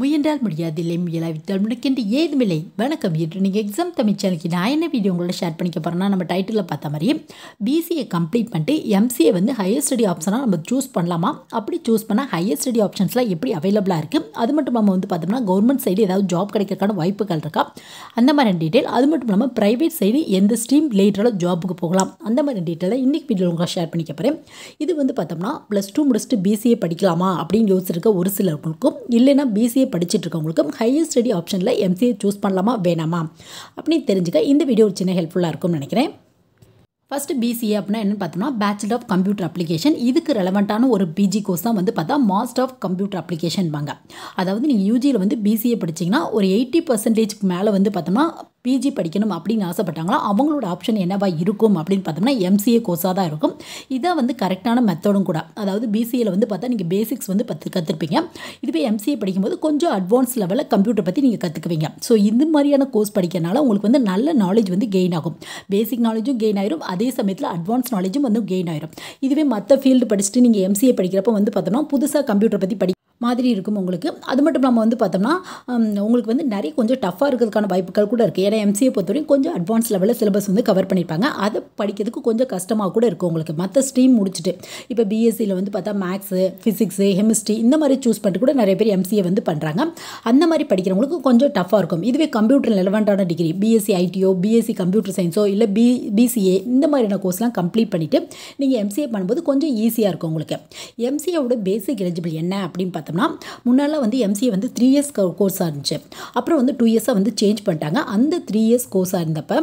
முயன்றால் முடியாதில்லை முயலாவிட்டால் முடிக்கின்ற ஏதுமில்லை வணக்கம் என்று நீங்கள் எக்ஸாம் தமிழ் சேனலுக்கு நான் என்ன வீடியோ உங்களோட ஷேர் பண்ணிக்க போகிறேன்னா நம்ம டைட்டிலில் பார்த்த மாதிரியே பிசிஏ கம்ப்ளீட் பண்ணிட்டு எம்சிஏ வந்து ஹையர் ஸ்டடி ஆப்ஷனாக நம்ம சூஸ் பண்ணலாமா அப்படி சூஸ் பண்ணால் ஹையர் ஸ்டடி ஆப்ஷன்ஸ்லாம் எப்படி அவைலபிளாக இருக்குது அது மட்டும் இல்லாமல் வந்து பார்த்தோம்னா கவர்மெண்ட் சைடு ஏதாவது ஜாப் கிடைக்கிறக்கான வாய்ப்புகள் இருக்கா அந்த மாதிரி டீட்டெயில் அது மட்டும் இல்லாமல் ப்ரைவேட் சைடு எந்த ஸ்ட்ரீம் ரிலேட்டடாக ஜாப்புக்கு போகலாம் அந்த மாதிரி தான் இன்றைக்கி வீடியோ உங்களை ஷேர் பண்ணிக்க போகிறேன் இது வந்து பார்த்தோம்னா ப்ளஸ் டூ முடிச்சுட்டு பிசிஏ படிக்கலாமா அப்படின்னு யோசிச்சிருக்க ஒரு சிலருக்கும் இல்லைன்னா பிசிஏ படிச்சுட்டு இருக்கவங்களுக்கும் ஹையர் ஸ்டடி ஆப்ஷனில் எம்சிஏ சூஸ் பண்ணலாமா வேணாமா அப்படின்னு தெரிஞ்சுக்க இந்த வீடியோ ஒரு சின்ன ஹெல்ப்ஃபுல்லாக இருக்கும்னு நினைக்கிறேன் ஃபஸ்ட்டு பிசிஏ அப்படின்னா என்னென்னு பார்த்தோம்னா பேச்சலர் ஆஃப் கம்ப்யூட்டர் அப்ளிகேஷன் இதுக்கு ரெலவெண்ட்டான ஒரு பிஜி கோர்ஸ் தான் வந்து பார்த்தா மாஸ்டர் ஆஃப் கம்ப்யூட்டர் அப்ளிகேஷன்பாங்க அதாவது நீங்கள் யூஜியில் வந்து பிசிஏ படிச்சிங்கன்னா ஒரு எயிட்டி பர்சன்டேஜ்க்கு மேலே வந்து பார்த்தோம்னா பிஜி படிக்கணும் அப்படின்னு ஆசைப்பட்டாங்களோ அவங்களோட ஆப்ஷன் என்னவா இருக்கும் அப்படின்னு பார்த்தோம்னா எம்சிஏ கோர்ஸாக தான் இருக்கும் இதான் வந்து கரெக்டான மெத்தடும் கூட அதாவது பிசிஏல வந்து பார்த்தா நீங்கள் பேசிக்ஸ் வந்து பத்து கற்றுருப்பீங்க இதுவே எம்சிஏ படிக்கும்போது கொஞ்சம் அட்வான்ஸ் லெவலில் கம்ப்யூட்டர் பற்றி நீங்கள் கற்றுக்குவீங்க ஸோ இந்த மாதிரியான கோர்ஸ் படிக்கிறனால உங்களுக்கு வந்து நல்ல நாலேஜ் வந்து கெயின் ஆகும் பேசிக் நாலேஜும் கெயின் ஆயிரும் அதே சமயத்தில் அட்வான்ஸ் நாலேஜும் வந்து கெயின் ஆயிரும் இதுவே மற்ற ஃபீல்டு படிச்சுட்டு நீங்கள் எம்சிஏ படிக்கிறப்ப வந்து பார்த்தோம்னா புதுசாக கம்ப்யூட்டர் பற்றி படி மாதிரி இருக்கும் உங்களுக்கு அது மட்டும் இல்லாமல் வந்து பார்த்தோம்னா உங்களுக்கு வந்து நிறைய கொஞ்சம் டஃப்பாக இருக்கிறதுக்கான வாய்ப்புகள் கூட இருக்குது ஏன்னா எம்சிஏ பொறுத்தவரைக்கும் கொஞ்சம் அட்வான்ஸ் லெவலில் சிலபஸ் வந்து கவர் பண்ணியிருப்பாங்க அதை படிக்கிறதுக்கு கொஞ்சம் கஷ்டமாக கூட இருக்கும் உங்களுக்கு மற்ற ஸ்ட்ரீம் முடிச்சுட்டு இப்போ பிஎஸ்சியில் வந்து பார்த்தா மேக்ஸு ஃபிசிக்ஸு ஹெமிஸ்ட்ரி இந்த மாதிரி சூஸ் பண்ணிட்டு கூட நிறைய பேர் எம்சிஏ வந்து பண்ணுறாங்க அந்த மாதிரி படிக்கிறவங்களுக்கு கொஞ்சம் டஃப்பாக இருக்கும் இதுவே கம்ப்யூட்டர் ரெலவெண்ட்டான டிகிரி பிஎஸ்சி ஐடிஓ பிஎஸ்சி கம்ப்யூட்டர் சயின்ஸோ இல்லை பி பிசிஏ இந்த மாதிரியான கோர்ஸ்லாம் கம்ப்ளீட் பண்ணிவிட்டு நீங்கள் எம்சிஏ பண்ணும்போது கொஞ்சம் ஈஸியாக இருக்கும் உங்களுக்கு எம்சிஏவோட பேசிக் எலிஜிபிள் என்ன அப்படின்னு பார்த்தா பார்த்தோம்னா முன்னெல்லாம் வந்து எம்சிஏ வந்து த்ரீ இயர்ஸ் கோர்ஸாக இருந்துச்சு அப்புறம் வந்து டூ இயர்ஸாக வந்து சேஞ்ச் பண்ணிட்டாங்க அந்த த்ரீ இயர்ஸ் கோர்ஸாக இருந்தப்போ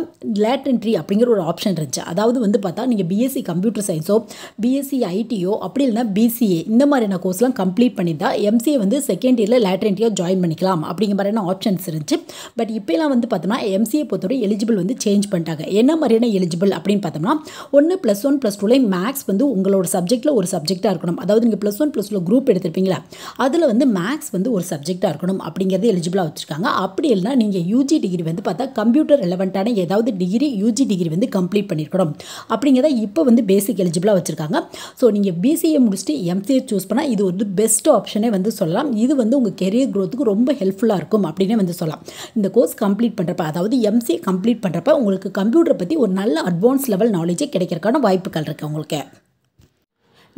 லேட்டன்ட்ரி அப்படிங்கிற ஒரு ஆப்ஷன் இருந்துச்சு அதாவது வந்து பார்த்தா நீங்கள் பிஎஸ்சி கம்ப்யூட்டர் சயின்ஸோ பிஎஸ்சி ஐடிஓ அப்படி இல்லைனா பிசிஏ இந்த மாதிரியான கோர்ஸ்லாம் கம்ப்ளீட் பண்ணியிருந்தா எம்சிஏ வந்து செகண்ட் இயரில் என்ட்ரியாக ஜாயின் பண்ணிக்கலாம் அப்படிங்கிற மாதிரியான ஆப்ஷன்ஸ் இருந்துச்சு பட் இப்போலாம் வந்து பார்த்தோம்னா எம்சிஏ பொறுத்தவரை எலிஜிபிள் வந்து சேஞ்ச் பண்ணிட்டாங்க என்ன மாதிரியான எலிஜிபிள் அப்படின்னு பார்த்தோம்னா ஒன்று ப்ளஸ் ஒன் ப்ளஸ் டூலே மேக்ஸ் வந்து உங்களோட சப்ஜெக்ட்டில் ஒரு சப்ஜெக்டாக இருக்கணும் அதாவது நீங்கள் ப்ளஸ் ஒன் ப்ளஸ் டூவில் குரூப் எடுத்திருப்பீங்களா அதில் வந்து மேக்ஸ் வந்து ஒரு சப்ஜெக்டாக இருக்கணும் அப்படிங்கிறது எலிஜிபிளாக வச்சுருக்காங்க அப்படி இல்லைனா நீங்கள் யூஜி டிகிரி வந்து பார்த்தா கம்ப்யூட்டர் ரெலவெண்ட்டான ஏதாவது டிகிரி யூஜி டிகிரி வந்து கம்ப்ளீட் பண்ணியிருக்கணும் அப்படிங்கிறத இப்போ வந்து பேசிக் எலிஜிபிளாக வச்சுருக்காங்க ஸோ நீங்கள் பிசிஏ முடிச்சுட்டு எம்சிஏ சூஸ் பண்ணால் இது வந்து பெஸ்ட் ஆப்ஷனே வந்து சொல்லலாம் இது வந்து உங்கள் கெரியர் க்ரோத்துக்கு ரொம்ப ஹெல்ப்ஃபுல்லாக இருக்கும் அப்படின்னே வந்து சொல்லலாம் இந்த கோர்ஸ் கம்ப்ளீட் பண்ணுறப்ப அதாவது எம்சிஏ கம்ப்ளீட் பண்ணுறப்ப உங்களுக்கு கம்ப்யூட்டரை பற்றி ஒரு நல்ல அட்வான்ஸ் லெவல் நாலேஜே கிடைக்கிறதுக்கான வாய்ப்புகள் இருக்குது உங்களுக்கு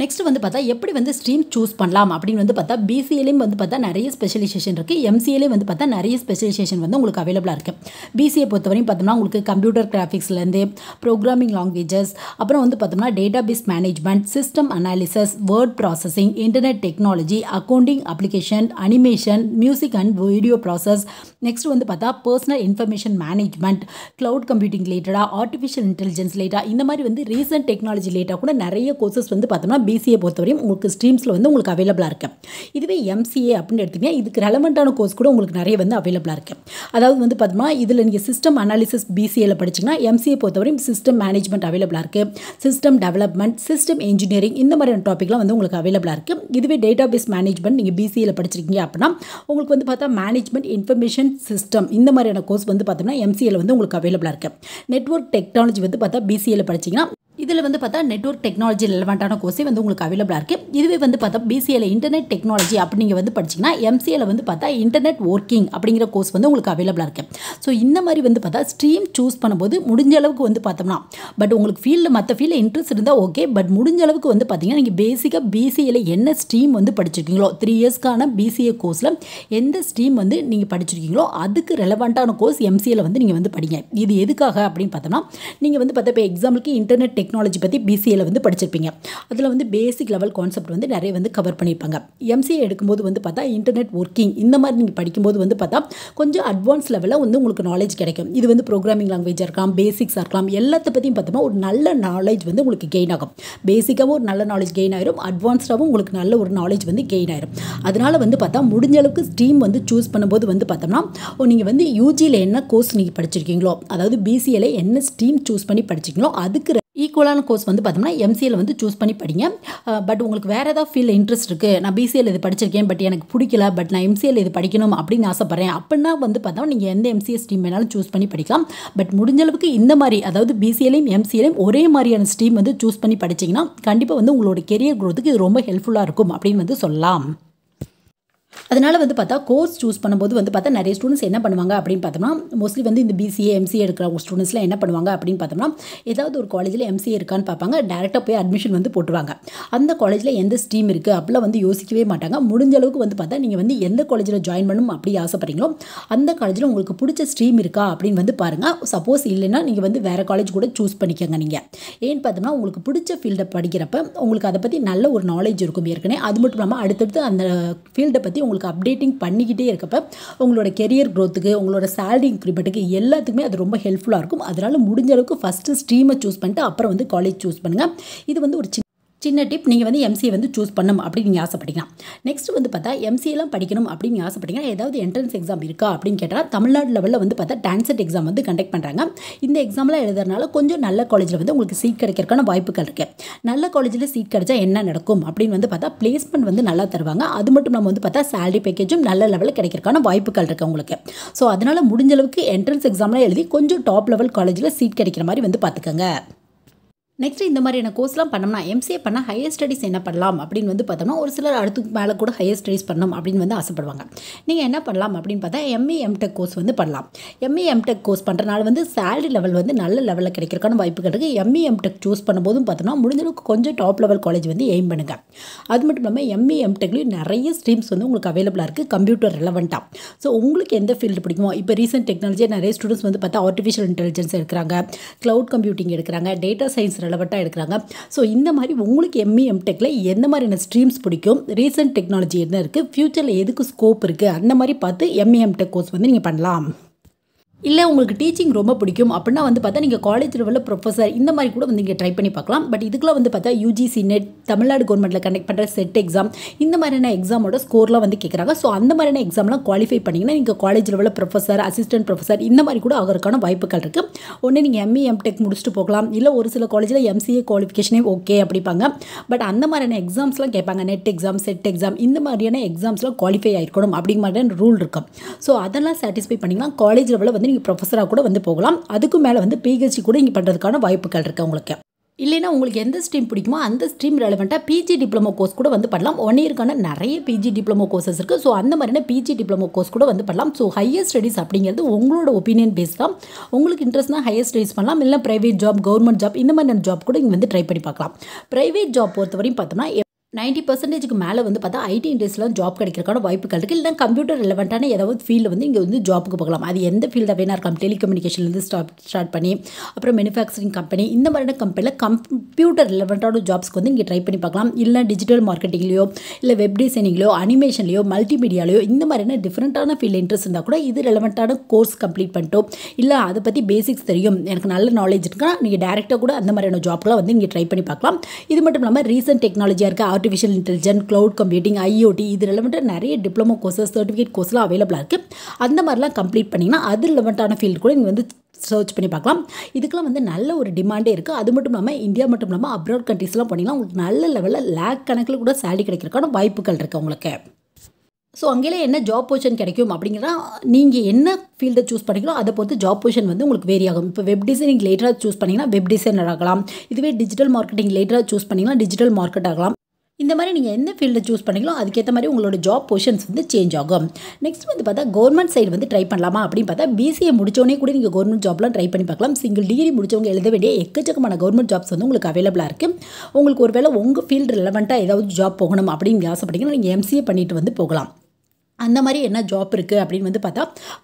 நெக்ஸ்ட் வந்து பார்த்தா எப்படி வந்து ஸ்ட்ரீம் சூஸ் பண்ணலாம் அப்படின்னு வந்து பார்த்தா பிசிஏலையும் வந்து பார்த்தா நிறைய ஸ்பெஷலைசேஷன் இருக்குது எம்சிஏலையும் வந்து பார்த்தா நிறைய ஸ்பெஷலைசேஷன் வந்து உங்களுக்கு அவைலபிளாக இருக்குது பிசிஏ பொறுத்தவரையும் பார்த்தோம்னா உங்களுக்கு கம்ப்யூட்டர் கிராஃபிக்ஸ்லேருந்து ப்ரோக்ராமிங் லாங்குவேஜஸ் அப்புறம் வந்து பார்த்தோம்னா database management system analysis word processing internet technology accounting application animation music and video process next வந்து பார்த்தா personal information management cloud computing ரிலேட்டடாக ஆர்டிஃபிஷியல் இன்டெலிஜென்ஸ் ரிலேட்டாக இந்த மாதிரி வந்து ரீசெண்ட் டெக்னாலஜி ரிலேட்டாக கூட நிறைய கோர்சஸ் வந்து பார்த்தோம்னா பிசிஏ பொறுத்தவரையும் உங்களுக்கு ஸ்ட்ரீம்ஸில் வந்து உங்களுக்கு அவைலபிளாக இருக்குது இதுவே எம்சிஏ அப்படின்னு எடுத்தீங்கன்னா இதுக்கு ரெலவெண்ட்டான கோர்ஸ் கூட உங்களுக்கு நிறைய வந்து அவைலபிளாக இருக்குது அதாவது வந்து பார்த்தோம்னா இதில் நீங்கள் சிஸ்டம் அனாலிசிஸ் பிசிஏல படிச்சிங்கன்னா எம்சிஏ பொறுத்தவரையும் சிஸ்டம் மேனேஜ்மெண்ட் அவைலபிளாக இருக்குது சிஸ்டம் டெவலப்மெண்ட் சிஸ்டம் இன்ஜினியரிங் இந்த மாதிரியான டாப்பிக்லாம் வந்து உங்களுக்கு அவைலபிளாக இருக்குது இதுவே டேட்டா பேஸ் மேனேஜ்மெண்ட் நீங்கள் பிசிஏல படிச்சிருக்கீங்க அப்படின்னா உங்களுக்கு வந்து பார்த்தா மேனேஜ்மெண்ட் இன்ஃபர்மேஷன் சிஸ்டம் இந்த மாதிரியான கோர்ஸ் வந்து பார்த்தோம்னா எம்சிஏல வந்து உங்களுக்கு அவைலபிளாக இருக்குது நெட்ஒர்க் டெக்னாலஜி வந்து பார்த்தா பிசிஏல படிச்சிங்கன்னா இதில் வந்து பார்த்தா நெட்ஒர்க் டெக்னாலஜி ரிலவெண்ட்டான கோர்ஸே வந்து உங்களுக்கு அவைலபிளாக இருக்குது இதுவே வந்து பார்த்தா பிசிஏல இன்டர்நெட் டெக்னாலஜி அப்படி நீங்கள் வந்து படிச்சிங்கன்னா எம்சிஏல வந்து பார்த்தா இன்டர்நெட் ஒர்க்கிங் அப்படிங்கிற கோர்ஸ் வந்து உங்களுக்கு அவைலபிளாக இருக்குது ஸோ இந்த மாதிரி வந்து பார்த்தா ஸ்ட்ரீம் சூஸ் பண்ணும்போது முடிஞ்ச அளவுக்கு வந்து பார்த்தோம்னா பட் உங்களுக்கு ஃபீல்டில் மற்ற ஃபீல்டில் இன்ட்ரெஸ்ட் இருந்தால் ஓகே பட் முடிஞ்ச அளவுக்கு வந்து பார்த்தீங்கன்னா நீங்கள் பேசிக்காக பிசிஏல என்ன ஸ்ட்ரீம் வந்து படிச்சிருக்கீங்களோ த்ரீ இயர்ஸ்க்கான பிசிஏ கோர்ஸில் எந்த ஸ்ட்ரீம் வந்து நீங்கள் படிச்சிருக்கீங்களோ அதுக்கு ரெலவெண்ட்டான கோர்ஸ் எம்சிஏல வந்து நீங்கள் வந்து படிங்க இது எதுக்காக அப்படின்னு பார்த்தோம்னா நீங்கள் வந்து பார்த்தா இப்போ எக்ஸாம்பிளுக்கு இன்டர்நெட் டெக் டெக்னாலஜி பற்றி பிசிஏல வந்து படிச்சிருப்பீங்க அதில் வந்து பேசிக் லெவல் கான்செப்ட் வந்து நிறைய வந்து கவர் பண்ணியிருப்பாங்க எம்சிஏ எடுக்கும்போது வந்து பார்த்தா இன்டர்நெட் ஒர்க்கிங் இந்த மாதிரி நீங்கள் படிக்கும்போது வந்து பார்த்தா கொஞ்சம் அட்வான்ஸ் லெவலில் வந்து உங்களுக்கு நாலேஜ் கிடைக்கும் இது வந்து ப்ரோக்ராமிங் லாங்குவேஜாக இருக்கலாம் பேசிக்ஸாக இருக்கலாம் எல்லாத்த பற்றியும் பார்த்தோமா ஒரு நல்ல நாலேஜ் வந்து உங்களுக்கு கெயின் ஆகும் பேசிக்காகவும் ஒரு நல்ல நாலேஜ் கெயின் ஆயிரும் அட்வான்ஸ்டாகவும் உங்களுக்கு நல்ல ஒரு நாலேஜ் வந்து கெயின் ஆயிரும் அதனால் வந்து பார்த்தா முடிஞ்ச அளவுக்கு ஸ்ட்ரீம் வந்து சூஸ் பண்ணும்போது வந்து பார்த்தோம்னா நீங்கள் வந்து யூஜியில் என்ன கோர்ஸ் நீங்கள் படிச்சிருக்கீங்களோ அதாவது பிசிஏல என்ன ஸ்ட்ரீம் சூஸ் பண்ணி படிச்சிக்கணும் அதுக்கு ஈக்குவலான கோர்ஸ் வந்து பார்த்தோம்னா எம்சிஏல வந்து சூஸ் பண்ணி படிங்க பட் உங்களுக்கு வேறு ஏதாவது ஃபீல்டில் இன்ட்ரெஸ்ட் இருக்குது நான் பிசிஎல் இது படிச்சிருக்கேன் பட் எனக்கு பிடிக்கல பட் நான் எம்சிஎல் இது படிக்கணும் அப்படின்னு ஆசைப்பட்றேன் அப்படின்னா வந்து பார்த்தா நீங்கள் எந்த எம்சிஎஸ் ஸ்ட்ரீம் வேணாலும் சூஸ் பண்ணி படிக்கலாம் பட் முடிஞ்ச அளவுக்கு இந்த மாதிரி அதாவது பிசிஎலையும் எம்சிஎலையும் ஒரே மாதிரியான ஸ்ட்ரீம் வந்து சூஸ் பண்ணி படிச்சிங்கன்னா கண்டிப்பாக வந்து உங்களோட கெரியர் க்ரோத்துக்கு இது ரொம்ப ஹெல்ப்ஃபுல்லாக இருக்கும் அப்படின்னு வந்து சொல்லலாம் அதனால் வந்து பார்த்தா கோர்ஸ் சூஸ் பண்ணும்போது வந்து பார்த்தா நிறைய ஸ்டூடெண்ட்ஸ் என்ன பண்ணுவாங்க அப்படின்னு பார்த்தோம்னா மோஸ்ட்லி வந்து இந்த பிசிஏ எம்சிஏ எடுக்கிற ஸ்டூடெண்ட்ஸ்லாம் என்ன பண்ணுவாங்க அப்படின்னு பார்த்தோம்னா ஏதாவது ஒரு காலேஜில் எம்சிஏ இருக்கான்னு பார்ப்பாங்க டேரெக்டாக போய் அட்மிஷன் வந்து போட்டுருவாங்க அந்த காலேஜில் எந்த ஸ்ட்ரீம் இருக்குது அப்படிலாம் வந்து யோசிக்கவே மாட்டாங்க முடிஞ்ச அளவுக்கு வந்து பார்த்தா நீங்கள் வந்து எந்த காலேஜில் ஜாயின் பண்ணணும் அப்படி ஆசைப்படுறீங்களோ அந்த காலேஜில் உங்களுக்கு பிடிச்ச ஸ்ட்ரீம் இருக்கா அப்படின்னு வந்து பாருங்கள் சப்போஸ் இல்லைன்னா நீங்கள் வந்து வேறு காலேஜ் கூட சூஸ் பண்ணிக்கோங்க நீங்கள் ஏன்னு பார்த்தோம்னா உங்களுக்கு பிடிச்ச ஃபீல்டை படிக்கிறப்ப உங்களுக்கு அதை பற்றி நல்ல ஒரு நாலேஜ் இருக்கும் ஏற்கனவே அது மட்டும் இல்லாமல் அடுத்தடுத்து அந்த ஃபீல்டை பற்றி பற்றி உங்களுக்கு அப்டேட்டிங் பண்ணிக்கிட்டே இருக்கப்போ உங்களோட கெரியர் க்ரோத்துக்கு உங்களோட சேலரி இன்க்ரிமெண்ட்டுக்கு எல்லாத்துக்குமே அது ரொம்ப ஹெல்ப்ஃபுல்லாக இருக்கும் அதனால் முடிஞ்ச அளவுக்கு ஃபஸ்ட்டு ஸ்ட்ரீமை சூஸ் பண்ணிட்டு அப்புறம் வந்து காலேஜ் சூஸ் பண்ணுங்கள் இது வந்து ஒரு சின்ன சின்ன டிப் நீங்கள் வந்து எம்சிஏ வந்து சூஸ் பண்ணணும் அப்படின்னு நீங்கள் ஆசைப்பட்டீங்கன்னா நெக்ஸ்ட் வந்து பார்த்தா எம்சிஏலாம் படிக்கணும் அப்படின்னு நீங்கள் ஆசைப்பட்டீங்கன்னா ஏதாவது என்ட்ரன்ஸ் எக்ஸாம் இருக்கா அப்படின்னு கேட்டால் தமிழ்நாடு லெவலில் வந்து பார்த்தா டான்செட் எக்ஸாம் வந்து கண்டக்ட் பண்ணுறாங்க இந்த எக்ஸாம்லாம் எழுதுறதுனால கொஞ்சம் நல்ல காலேஜில் வந்து உங்களுக்கு சீட் கிடைக்கிறதுக்கான வாய்ப்புகள் இருக்குது நல்ல காலேஜில் சீட் கிடைச்சா என்ன நடக்கும் அப்படின்னு வந்து பார்த்தா பிளேஸ்மெண்ட் வந்து நல்லா தருவாங்க அது மட்டும் நம்ம வந்து பார்த்தா சேலரி பேக்கேஜும் நல்ல லெவலில் கிடைக்கிறதுக்கான வாய்ப்புகள் இருக்குது உங்களுக்கு ஸோ அதனால் முடிஞ்ச அளவுக்கு என்ட்ரன்ஸ் எக்ஸாம்லாம் எழுதி கொஞ்சம் டாப் லெவல் காலேஜில் சீட் கிடைக்கிற மாதிரி வந்து பார்த்துக்கோங்க நெக்ஸ்ட் இந்த மாதிரியான கோர்ஸ்லாம் பண்ணோம்னா எம்சிஏ பண்ணால் ஹையர் ஸ்டடீஸ் என்ன பண்ணலாம் அப்படின்னு வந்து பார்த்தோம்னா ஒரு சிலர் அடுத்து மேலே கூட ஹையர் ஸ்டடீஸ் பண்ணணும் அப்படின்னு வந்து ஆசைப்படுவாங்க நீங்கள் என்ன பண்ணலாம் அப்படின்னு பார்த்தா எம்இ எம்டெக் கோர்ஸ் வந்து பண்ணலாம் எம்இ எம்டெக் கோர்ஸ் பண்ணுறனால வந்து சேலரி லெவல் வந்து நல்ல லெவலில் கிடைக்கிறக்கான வாய்ப்பு இருக்குது எம்இ எம்டெக் e சூஸ் பண்ணும்போதும் பார்த்தோம்னா முடிஞ்சளவுக்கு கொஞ்சம் டாப் லெவல் காலேஜ் வந்து எய்ம் பண்ணுங்கள் அது மட்டும் இல்லாமல் e எம்இ எம்டெக்லேயும் நிறைய ஸ்ட்ரீம்ஸ் வந்து உங்களுக்கு அவைலபிளாக இருக்குது கம்ப்யூட்டர் ரெலவெண்டாக ஸோ உங்களுக்கு எந்த ஃபீல்டு பிடிக்குமோ இப்போ ரீசெண்ட் டெக்னாலஜியாக நிறைய ஸ்டூடெண்ட்ஸ் வந்து பார்த்தா ஆர்டிஃபிஷியல் இன்டெலிஜென்ஸ் எடுக்கிறாங்க க்ளவுட் கம்ப்யூட்டிங் எடுக்கிறாங்க டேட்டா சயின்ஸ் ரெலவெண்ட்டாக எடுக்கிறாங்க ஸோ இந்த மாதிரி உங்களுக்கு எம்இ எம்டெக்கில் e எந்த மாதிரியான ஸ்ட்ரீம்ஸ் பிடிக்கும் ரீசன்ட் டெக்னாலஜி என்ன இருக்குது ஃப்யூச்சரில் எதுக்கு ஸ்கோப் இருக்குது அந்த மாதிரி பார்த்து எம்இ கோர்ஸ் e வந்து நீங்கள் பண்ணலாம் இல்லை உங்களுக்கு டீச்சிங் ரொம்ப பிடிக்கும் அப்படின்னா வந்து பார்த்தா நீங்கள் காலேஜ் லெவலில் ப்ரொஃபஸர் இந்த மாதிரி கூட வந்து இங்கே ட்ரை பண்ணி பார்க்கலாம் பட் இதுக்குலாம் வந்து பார்த்தா யூஜிசி நெட் தமிழ்நாடு கவர்மெண்ட்டில் கண்டக்ட் பண்ணுற செட் எக்ஸாம் இந்த மாதிரியான எக்ஸாமோட ஸ்கோர்லாம் வந்து கேட்குறாங்க ஸோ அந்த மாதிரியான எக்ஸாம்லாம் குவாலிஃபை பண்ணிங்கன்னா நீங்கள் காலேஜ் லெவலில் ப்ரொஃபஸர் அசிஸ்டன்ட் ப்ரொஃபஸர் இந்த மாதிரி கூட ஆகிறதுக்கான வாய்ப்புகள் இருக்குது ஒன்று நீங்கள் எம்இ எம்டெக் e, முடிச்சுட்டு போகலாம் இல்லை ஒரு சில காலேஜில் எம்சிஏ குவாலிஃபிகேஷனே ஓகே அப்படிப்பாங்க பட் அந்த மாதிரியான எக்ஸாம்ஸ்லாம் கேட்பாங்க நெட் எக்ஸாம் செட் எக்ஸாம் இந்த மாதிரியான எக்ஸாம்ஸ்லாம் குவாலிஃபை ஆகிருக்கணும் அப்படிங்கிற மாதிரியான ரூல் இருக்கும் ஸோ அதெல்லாம் சாட்டிஸ்ஃபை பண்ணிங்கன்னா காலேஜ் லெவலில் வந்து வந்து நீங்கள் ப்ரொஃபஸராக கூட வந்து போகலாம் அதுக்கு மேலே வந்து பிஹெச்டி கூட இங்கே பண்ணுறதுக்கான வாய்ப்புகள் இருக்குது உங்களுக்கு இல்லைனா உங்களுக்கு எந்த ஸ்ட்ரீம் பிடிக்குமோ அந்த ஸ்ட்ரீம் ரெலவெண்ட்டாக பிஜி டிப்ளமோ கோர்ஸ் கூட வந்து பண்ணலாம் ஒன் இயருக்கான நிறைய பிஜி டிப்ளமோ கோர்சஸ் இருக்குது ஸோ அந்த மாதிரியான பிஜி டிப்ளமோ கோர்ஸ் கூட வந்து பண்ணலாம் ஸோ ஹையர் ஸ்டடீஸ் அப்படிங்கிறது உங்களோட ஒப்பீனியன் பேஸ் தான் உங்களுக்கு இன்ட்ரெஸ்ட்னா ஹையர் ஸ்டடீஸ் பண்ணலாம் இல்லை ப்ரைவேட் ஜாப் கவர்மெண்ட் ஜாப் இந்த மாதிரியான ஜாப் கூட இங்கே வந்து ட்ரை பண்ணி பார்க்கலாம் ப்ரைவேட் ஜாப் பொறுத்தவரையும் பார்த்தோம்னா நைன்ட்டி பர்சன்டேஜுக்கு மேலே வந்து பார்த்தா ஐடி இண்டஸ்ட்ரியெலாம் ஜாப் கிடைக்கிறக்கான வாய்ப்புகள் இருக்குது இல்லை கம்ப்யூட்டர் ரிலவெண்ட்டான ஏதாவது ஃபீல்டு வந்து இங்கே வந்து ஜாப்புக்கு போகலாம் அது எந்த ஃபீல்டாக வேணா இருக்கலாம் டெலிகம்யூனிகேஷன்லேருந்து ஸ்டாப் ஸ்டார்ட் பண்ணி அப்புறம் மேனுஃபேக்சரிங் கம்பெனி இந்த மாதிரியான கம்பெனியில் கம்ப்யூட்டர் ரிலவெண்ட்டான ஜாப்ஸ்க்கு வந்து இங்கே ட்ரை பண்ணி பார்க்கலாம் இல்லை டிஜிட்டல் மார்க்கெட்டிங்லையோ இல்லை வெப் டிசைனிங்லையோ அனிமேஷன்லையோ மல்டிமீடியாலையோ இந்த மாதிரியான டிஃப்ரெண்ட்டான ஃபீல்டு இன்ட்ரெஸ்ட் இருந்தால் கூட இது ரிலவெண்ட்டான கோர்ஸ் கம்ப்ளீட் பண்ணிட்டோம் இல்லை அதை பற்றி பேசிக்ஸ் தெரியும் எனக்கு நல்ல நாலேஜ் இருக்கா நீங்கள் டேரெக்டாக கூட அந்த மாதிரியான ஜாப்லாம் வந்து இங்கே ட்ரை பண்ணி பார்க்கலாம் இது மட்டும் இல்லாமல் ரீசன்ட் டெக்னாலஜியாக இருக்குது artificial intelligent cloud computing IoT இது ரிலவெண்ட்டாக நிறைய டிப்ளமோ கோர்சஸ் சர்டிஃபிகேட் கோர்ஸ்லாம் அவைலபிளாக இருக்குது அந்த மாதிரிலாம் கம்ப்ளீட் பண்ணிங்கன்னா அது ரிலவெண்ட்டான ஃபீல்டு கூட நீங்கள் வந்து சர்ச் பண்ணி பார்க்கலாம் இதுக்கெலாம் வந்து நல்ல ஒரு டிமாண்டே இருக்குது அது மட்டும் இல்லாமல் இந்தியா மட்டும் இல்லாமல் அப்ராட் கண்ட்ரீஸ்லாம் போனீங்கன்னா உங்களுக்கு நல்ல லெவலில் லேக் கணக்கில் கூட சேலரி கிடைக்கிறதுக்கான வாய்ப்புகள் இருக்குது உங்களுக்கு ஸோ அங்கேயே என்ன ஜாப் பொசிஷன் கிடைக்கும் அப்படிங்கிறா நீங்கள் என்ன ஃபீல்டை சூஸ் பண்ணிக்கிறோ அதை பொறுத்து ஜாப் பொசிஷன் வந்து உங்களுக்கு வேரி ஆகும் இப்போ வெப் டிசைனிங் லேட்டராக சூஸ் பண்ணிங்கன்னா வெப் டிசைனர் ஆகலாம் இதுவே டிஜிட்டல் மார்க்கெட்டிங் லேட்டராக சூஸ் பண்ணிங்கன்னா டிஜிட்டல் மார்க்கெட் ஆகலாம் இந்த மாதிரி நீங்கள் எந்த ஃபீல்டில் சூஸ் பண்ணீங்களோ அதுக்கேற்ற மாதிரி உங்களோட ஜாப் பொசிஷன்ஸ் வந்து சேஞ்ச் ஆகும் நெக்ஸ்ட் வந்து பார்த்தா கவர்மெண்ட் சைடு வந்து ட்ரை பண்ணலாமா அப்படின்னு பார்த்தா பிசிஏ முடிச்சோடனே கூட நீங்கள் கவர்மெண்ட் ஜாப்லாம் ட்ரை பண்ணி பார்க்கலாம் சிங்கிள் டிகிரி முடிச்சவங்க எழுத வேண்டிய எக்கச்சக்கமான கவர்மெண்ட் ஜாப்ஸ் வந்து உங்களுக்கு அவைலபிளாக இருக்குது உங்களுக்கு ஒருவேளை உங்கள் ஃபீல்டு ரிலவெண்ட்டாக ஏதாவது ஜாப் போகணும் அப்படின்னு ஆசைப்பட்டீங்கன்னா நீங்கள் எம்சிஏ பண்ணிட்டு வந்து போகலாம் அந்த மாதிரி என்ன ஜாப் இருக்குது அப்படின்னு வந்து பார்த்தா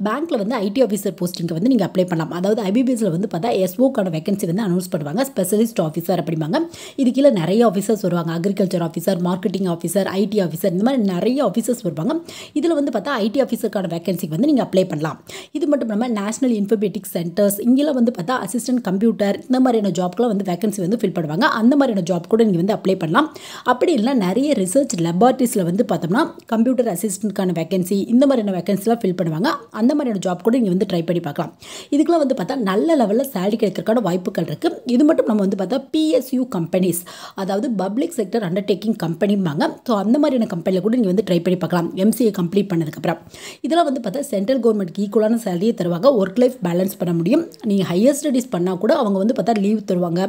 பேங்க்கில் வந்து ஐடி ஆஃபீஸர் போஸ்டிங்க்கு வந்து நீங்கள் அப்ளை பண்ணலாம் அதாவது ஐபிபிஎஸில் வந்து பார்த்தா எஸ்ஓக்கான வேகன்சி வந்து அனௌன்ஸ் பண்ணுவாங்க ஸ்பெஷலிஸ்ட் ஆஃபீஸர் அப்படிம்பாங்க இது கீழே நிறைய ஆஃபீஸர்ஸ் வருவாங்க agriculture officer marketing officer IT officer இந்த மாதிரி நிறைய ஆஃபீஸர்ஸ் வருவாங்க இதில் வந்து பார்த்தா ஐடி ஆஃபீஸருக்கான வேகன்சிக்கு வந்து நீங்கள் அப்ளை பண்ணலாம் இது மட்டும் இல்லாமல் நேஷனல் இன்ஃபர்மேட்டிக் சென்டர்ஸ் இங்கெல்லாம் வந்து பார்த்தா அசிஸ்டன்ட் கம்ப்யூட்டர் இந்த மாதிரியான ஜாப்க்குலாம் வந்து வேகன்சி வந்து ஃபில் பண்ணுவாங்க அந்த மாதிரியான ஜாப் கூட நீங்கள் வந்து அப்ளை பண்ணலாம் அப்படி இல்லைனா நிறைய ரிசர்ச் லெபார்ட்ரிஸில் வந்து பார்த்தோம்னா கம்ப்யூட்டர் அசிஸ்டன்ட்கான வேகன்சி இந்த மாதிரியான வேகன்சிலாம் ஃபில் பண்ணுவாங்க அந்த மாதிரியான ஜாப் கூட நீங்கள் வந்து ட்ரை பண்ணி பார்க்கலாம் இதுக்கெலாம் வந்து பார்த்தா நல்ல லெவலில் சேலரி கிடைக்கிறதுக்கான வாய்ப்புகள் இருக்குது இது மட்டும் நம்ம வந்து பார்த்தா பிஎஸ்யூ கம்பெனிஸ் அதாவது பப்ளிக் செக்டர் அண்டர்டேக்கிங் கம்பெனிம்பாங்க ஸோ அந்த மாதிரியான கம்பெனியில் கூட நீங்கள் வந்து ட்ரை பண்ணி பார்க்கலாம் எம்சிஏ கம்ப்ளீட் பண்ணதுக்கப்புறம் இதெல்லாம் வந்து பார்த்தா சென்ட்ரல் கவர்மெண்ட் ஈக்குவலான சேலரியை தருவாங்க ஒர்க் லைஃப் பேலன்ஸ் பண்ண முடியும் நீங்கள் ஹையர் ஸ்டடீஸ் பண்ணால் கூட அவங்க வந்து பார்த்தா லீவ் தருவாங்க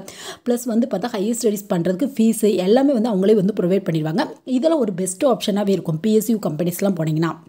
ப்ளஸ் வந்து பார்த்தா ஹையர் ஸ்டடீஸ் பண்ணுறதுக்கு ஃபீஸு எல்லாமே வந்து அவங்களே வந்து ப்ரொவைட் பண்ணிடுவாங்க இதெல்லாம் ஒரு பெஸ்ட் ஆப்ஷனாகவே இருக்கும் பிஎஸ்யூ கம்பெனிஸ்லாம் போனீங்கன்னா வேண்டாம்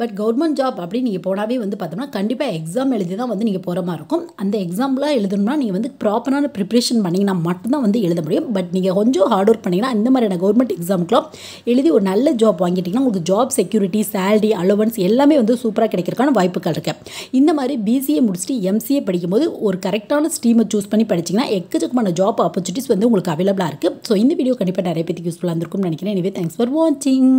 பட் கவர்மெண்ட் ஜாப் அப்படின்னு நீங்கள் போனாவே வந்து பார்த்தோம்னா கண்டிப்பாக எக்ஸாம் எழுதி தான் வந்து நீங்கள் போகிற மாதிரி இருக்கும் அந்த எக்ஸாம்லாம் எழுதணும்னா நீங்கள் வந்து ப்ராப்பரான ப்ரிப்ரேஷன் பண்ணிங்கன்னா மட்டும்தான் வந்து எழுத முடியும் பட் நீங்கள் கொஞ்சம் ஹார்ட் ஒர்க் பண்ணிங்கன்னா இந்த மாதிரியான கவர்மெண்ட் எக்ஸாமுக்குலாம் எழுதி ஒரு நல்ல ஜாப் வாங்கிட்டிங்கன்னா உங்களுக்கு ஜாப் செக்யூரிட்டி சேலரி அலோவன்ஸ் எல்லாமே வந்து சூப்பராக கிடைக்கிறதுக்கான வாய்ப்புகள் இருக்குது இந்த மாதிரி பிசிஏ முடிச்சுட்டு எம்சிஏ படிக்கும்போது ஒரு கரெக்டான ஸ்ட்ரீமை சூஸ் பண்ணி படிச்சிங்கன்னா எக்கச்சக்கமான ஜாப் ஆப்பர்ச்சுனிட்டிஸ் வந்து உங்களுக்கு அவைலபிளாக இருக்குது ஸோ இந்த வீடியோ கண்டிப்பாக நிறைய பேருக்கு யூஸ்ஃபுல்லாக இருந்திருக்கும்னு நினைக்கிறேன் எனவே தேங்க்ஸ் ஃபார் வாட்சிங்